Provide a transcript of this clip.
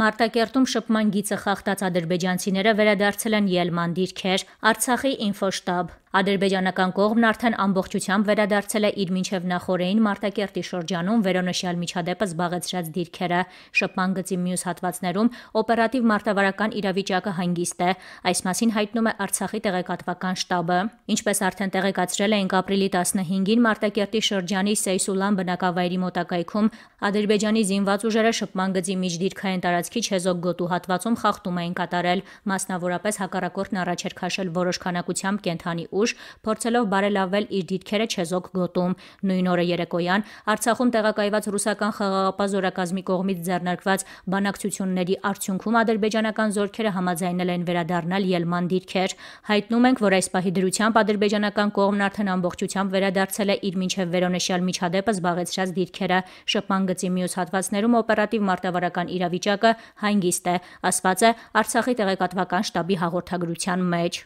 Մարտակերտում շփման գիծը խախտած ադրբեջանցիները վերադարձել են Ելման դիրքեր, Արցախի ինֆոշտաբ, Ադրբեջանական կողմն արդեն ամբողջությամբ վերադարձել է իր մինչև նախորեին Մարտակերտի շրջանում վերոնշյալ միջադեպը զբաղեցրած դիրքերը։ Շփման գծի մյուս հատվածներում օպերատիվ մարտավարական իրավիճակը հանգիստ է, այս մասին հայտնում է Արցախի տեղեկատվական շտաբը։ Ինչպես արդեն տեղեկացրել էինք ապրիլի 15-ին Մարտակերտի շրջանի Սեյսուլան բնակավայրի մոտակայքում Ադրբեջանի զինված ուժերը շփման գծի միջդիրքային տարածքի Չեզոկ գոտու հատվածում խախտում էին կատարել, մասնավորապես հակառակորդն առաջ էր քաշել որոշ քանակությամբ կենթանի ուժ ուշ, փորձելով բարելավել իր դիրքերը չեզոք գոտում։ Նույն օրը երեկոյան Արցախում տեղակայված ռուսական խաղաղապահ զորակազմի կողմից ձեռնարկված բանակցությունների արդյունքում ադրբեջանական զորքերը համաձայնել են վերադառնալ ելման դիրքեր։ Հայտնում ենք, որ այս պահի դրությամբ ադրբեջանական կողմն արդեն ամբողջությամբ վերադարձել է իր մինչև վերոնշյալ միջադեպը զբաղեցրած դիրքերը։ Շփման գծի մյուս հատվածներում օպերատիվ մարտավարական իրավիճակը հանգիստ է, ասված է Արցախի տեղեկատվական շտաբի հաղորդագրության մեջ։